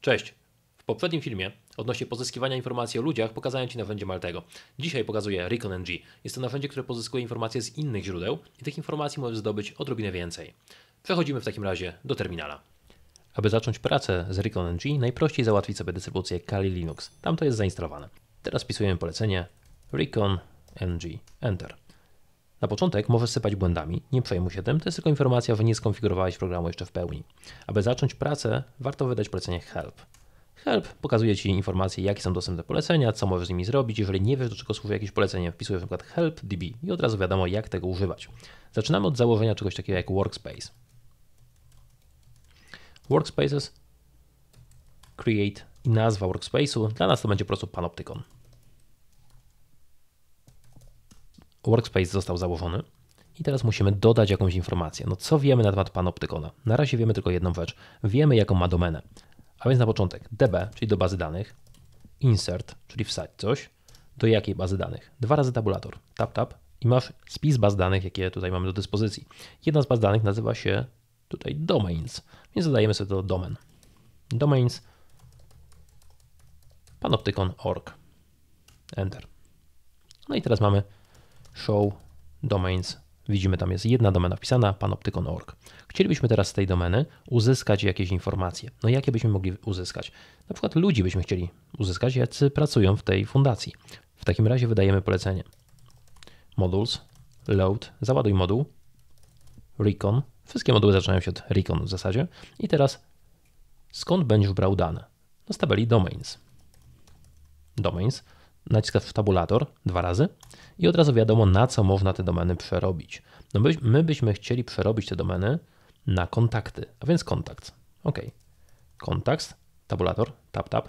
Cześć! W poprzednim filmie odnośnie pozyskiwania informacji o ludziach pokazałem Ci narzędzie Maltego. Dzisiaj pokazuję Recon NG. Jest to narzędzie, które pozyskuje informacje z innych źródeł i tych informacji możesz zdobyć odrobinę więcej. Przechodzimy w takim razie do terminala. Aby zacząć pracę z Recon NG, najprościej załatwić sobie dystrybucję Kali Linux. Tam to jest zainstalowane. Teraz pisujemy polecenie Recon NG Enter. Na początek możesz sypać błędami, nie przejmuj się tym, to jest tylko informacja, że nie skonfigurowałeś programu jeszcze w pełni. Aby zacząć pracę, warto wydać polecenie help. Help pokazuje Ci informacje, jakie są dostępne polecenia, co możesz z nimi zrobić. Jeżeli nie wiesz, do czego służy jakieś polecenie, wpisujesz np. help db i od razu wiadomo, jak tego używać. Zaczynamy od założenia czegoś takiego jak workspace. Workspaces, create i nazwa workspace'u. Dla nas to będzie po prostu panoptykon. Workspace został założony i teraz musimy dodać jakąś informację. No co wiemy na temat panoptykona? Na razie wiemy tylko jedną rzecz. Wiemy jaką ma domenę. A więc na początek db, czyli do bazy danych, insert, czyli wsadź coś, do jakiej bazy danych? Dwa razy tabulator, tap tap i masz spis baz danych, jakie tutaj mamy do dyspozycji. Jedna z baz danych nazywa się tutaj domains, więc dodajemy sobie do domen. Domains panoptykon.org. Enter. No i teraz mamy show domains. Widzimy, tam jest jedna domena wpisana, panoptykon.org. Chcielibyśmy teraz z tej domeny uzyskać jakieś informacje. No jakie byśmy mogli uzyskać? Na przykład ludzi byśmy chcieli uzyskać, jacy pracują w tej fundacji. W takim razie wydajemy polecenie. Modules, load, załaduj moduł, recon. Wszystkie moduły zaczynają się od recon w zasadzie. I teraz skąd będziesz brał dane? No z tabeli domains. Domains naciskasz w tabulator dwa razy i od razu wiadomo, na co można te domeny przerobić. No byś, my byśmy chcieli przerobić te domeny na kontakty, a więc kontakt. OK. Kontakt, tabulator, tap, tap.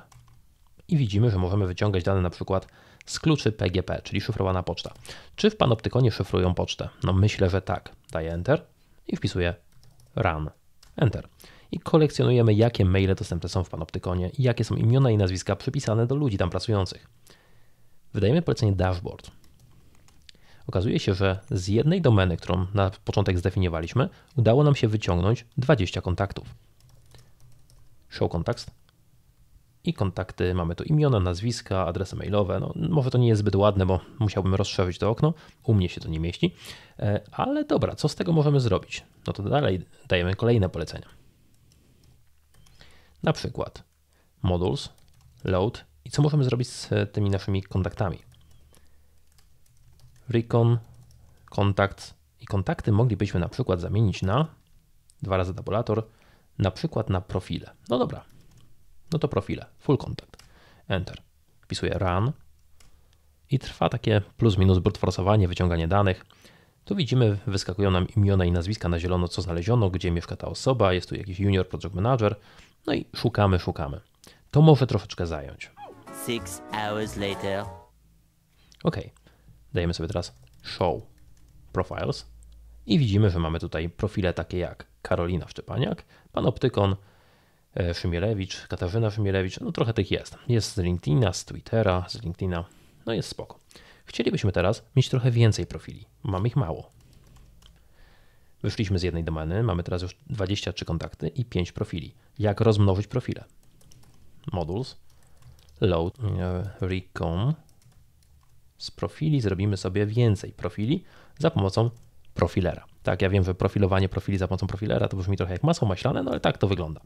I widzimy, że możemy wyciągać dane na przykład z kluczy PGP, czyli szyfrowana poczta. Czy w panoptykonie szyfrują pocztę? No myślę, że tak. Daję Enter i wpisuję run. Enter. I kolekcjonujemy, jakie maile dostępne są w panoptykonie i jakie są imiona i nazwiska przypisane do ludzi tam pracujących. Wydajemy polecenie dashboard. Okazuje się, że z jednej domeny, którą na początek zdefiniowaliśmy, udało nam się wyciągnąć 20 kontaktów. Show contacts i kontakty, mamy tu imiona, nazwiska, adresy mailowe. No, może to nie jest zbyt ładne, bo musiałbym rozszerzyć to okno, u mnie się to nie mieści, e, ale dobra, co z tego możemy zrobić? No to dalej dajemy kolejne polecenia. Na przykład modules, load i co możemy zrobić z e, tymi naszymi kontaktami? Recon, kontakt i kontakty moglibyśmy na przykład zamienić na dwa razy tabulator, na przykład na profile. No dobra, no to profile, full contact, enter. Wpisuję run i trwa takie plus minus brutforsowanie, wyciąganie danych. Tu widzimy, wyskakują nam imiona i nazwiska na zielono, co znaleziono, gdzie mieszka ta osoba, jest tu jakiś junior project manager, no i szukamy, szukamy. To może troszeczkę zająć. Six hours later. Ok, dajemy sobie teraz show profiles i widzimy, że mamy tutaj profile takie jak Karolina Szczepaniak, Panoptykon, e, Szymielewicz, Katarzyna Szymielewicz, no trochę tych jest. Jest z LinkedIna, z Twittera, z LinkedIna, no jest spoko. Chcielibyśmy teraz mieć trochę więcej profili, mamy ich mało. Wyszliśmy z jednej domeny, mamy teraz już 23 kontakty i 5 profili. Jak rozmnożyć profile? Modules, load e, recon. Z profili zrobimy sobie więcej profili za pomocą profilera. Tak, ja wiem, że profilowanie profili za pomocą profilera to brzmi trochę jak masło maślane, no ale tak to wygląda.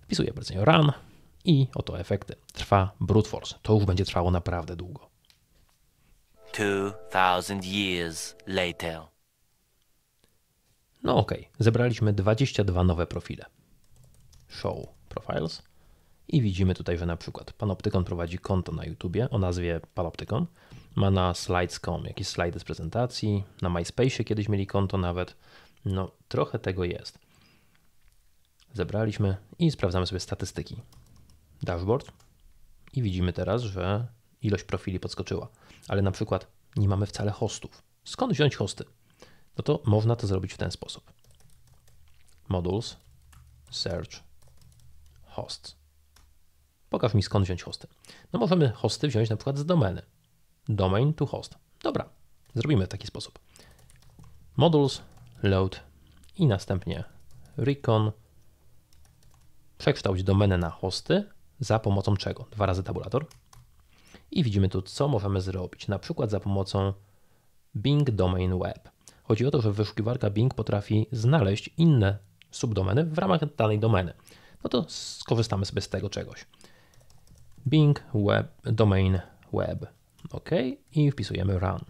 Wpisuję polecenie run i oto efekty. Trwa brute force. To już będzie trwało naprawdę długo. 2000 years later. No ok, zebraliśmy 22 nowe profile. Show profiles i widzimy tutaj, że na przykład Panoptykon prowadzi konto na YouTubie o nazwie Panoptykon, ma na slides.com jakieś slajdy z prezentacji, na MySpace kiedyś mieli konto nawet, no trochę tego jest. Zebraliśmy i sprawdzamy sobie statystyki. Dashboard i widzimy teraz, że ilość profili podskoczyła, ale na przykład nie mamy wcale hostów. Skąd wziąć hosty? No to można to zrobić w ten sposób. Modules, search, hosts. Pokaż mi skąd wziąć hosty. No możemy hosty wziąć na przykład z domeny. Domain to host. Dobra, zrobimy w taki sposób. Modules, load i następnie recon. Przekształć domenę na hosty za pomocą czego? Dwa razy tabulator. I widzimy tu, co możemy zrobić. Na przykład za pomocą Bing Domain Web. Chodzi o to, że wyszukiwarka Bing potrafi znaleźć inne subdomeny w ramach danej domeny. No to skorzystamy sobie z tego czegoś. Bing web, domain web. OK i wpisujemy run.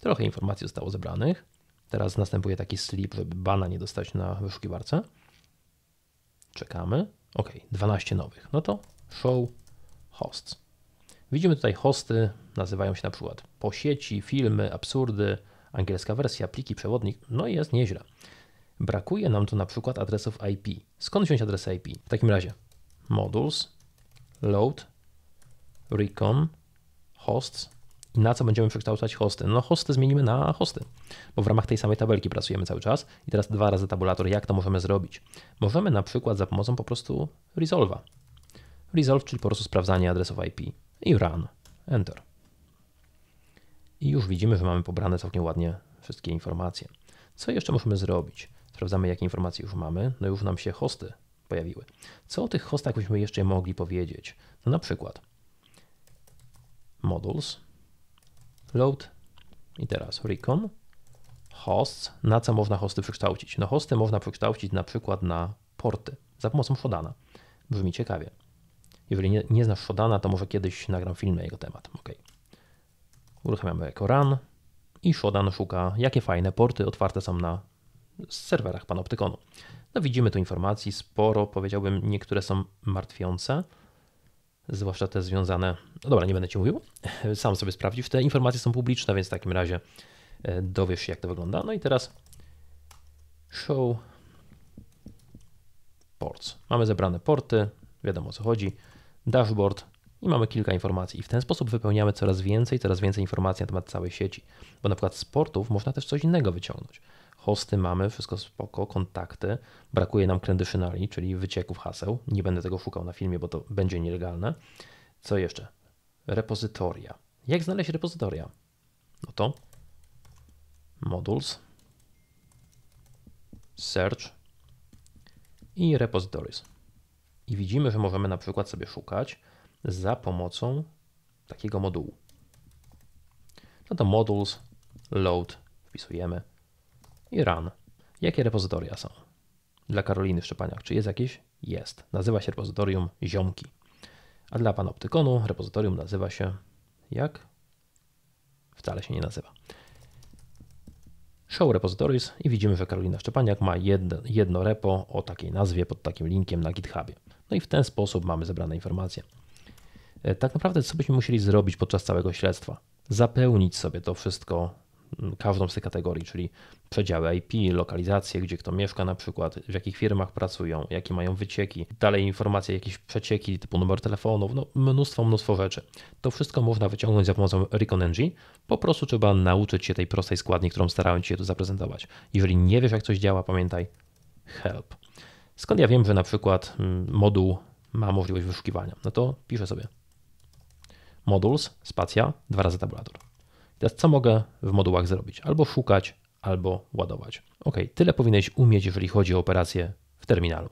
Trochę informacji zostało zebranych. Teraz następuje taki slip, żeby bana nie dostać na wyszukiwarce. Czekamy. OK, 12 nowych. No to show hosts. Widzimy tutaj hosty, nazywają się na przykład po sieci, filmy, absurdy, angielska wersja, pliki, przewodnik. No i jest nieźle. Brakuje nam tu na przykład adresów IP. Skąd wziąć adresy IP? W takim razie modules, load, recon, hosts. I na co będziemy przekształcać hosty? No hosty zmienimy na hosty, bo w ramach tej samej tabelki pracujemy cały czas. I teraz dwa razy tabulator, jak to możemy zrobić? Możemy na przykład za pomocą po prostu resolve'a. Resolve, czyli po prostu sprawdzanie adresów IP. I run, enter. I już widzimy, że mamy pobrane całkiem ładnie wszystkie informacje. Co jeszcze możemy zrobić? Sprawdzamy, jakie informacje już mamy. No już nam się hosty pojawiły. Co o tych hostach byśmy jeszcze mogli powiedzieć? No na przykład models, load i teraz recon, hosts. Na co można hosty przekształcić? No hosty można przekształcić na przykład na porty za pomocą Shodana. Brzmi ciekawie. Jeżeli nie, nie znasz Shodana, to może kiedyś nagram film na jego temat. Ok. Uruchamiamy jako run i Shodan szuka, jakie fajne porty otwarte są na serwerach Panoptykonu. No widzimy tu informacji sporo, powiedziałbym, niektóre są martwiące, zwłaszcza te związane, no dobra, nie będę Ci mówił, sam sobie sprawdzisz, te informacje są publiczne, więc w takim razie e, dowiesz się, jak to wygląda. No i teraz show ports. Mamy zebrane porty, wiadomo o co chodzi, dashboard i mamy kilka informacji. I w ten sposób wypełniamy coraz więcej, coraz więcej informacji na temat całej sieci, bo na przykład z portów można też coś innego wyciągnąć hosty mamy, wszystko spoko, kontakty, brakuje nam conditionali, czyli wycieków haseł, nie będę tego szukał na filmie, bo to będzie nielegalne. Co jeszcze? Repozytoria. Jak znaleźć repozytoria? No to modules, search i repositories. I widzimy, że możemy na przykład sobie szukać za pomocą takiego modułu. No to modules, load, wpisujemy, i run. Jakie repozytoria są? Dla Karoliny Szczepaniak, czy jest jakieś? Jest. Nazywa się repozytorium Ziomki. A dla Panoptykonu repozytorium nazywa się jak? Wcale się nie nazywa. Show Repositories i widzimy, że Karolina Szczepaniak ma jedno repo o takiej nazwie pod takim linkiem na GitHubie. No i w ten sposób mamy zebrane informacje. E, tak naprawdę, co byśmy musieli zrobić podczas całego śledztwa? Zapełnić sobie to wszystko każdą z tych kategorii, czyli przedziały IP, lokalizacje, gdzie kto mieszka na przykład, w jakich firmach pracują, jakie mają wycieki, dalej informacje, jakieś przecieki typu numer telefonów, no mnóstwo, mnóstwo rzeczy. To wszystko można wyciągnąć za pomocą ReconNG, po prostu trzeba nauczyć się tej prostej składni, którą starałem Ci się tu zaprezentować. Jeżeli nie wiesz jak coś działa, pamiętaj help. Skąd ja wiem, że na przykład mm, moduł ma możliwość wyszukiwania? No to piszę sobie modules, spacja, dwa razy tabulator. Teraz co mogę w modułach zrobić? Albo szukać, albo ładować. Ok, tyle powinieneś umieć, jeżeli chodzi o operacje w terminalu.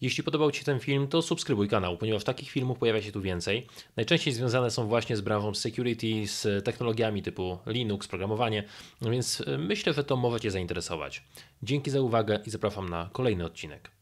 Jeśli podobał Ci ten film, to subskrybuj kanał, ponieważ takich filmów pojawia się tu więcej. Najczęściej związane są właśnie z branżą security, z technologiami typu Linux, programowanie, więc e, myślę, że to może Cię zainteresować. Dzięki za uwagę i zapraszam na kolejny odcinek.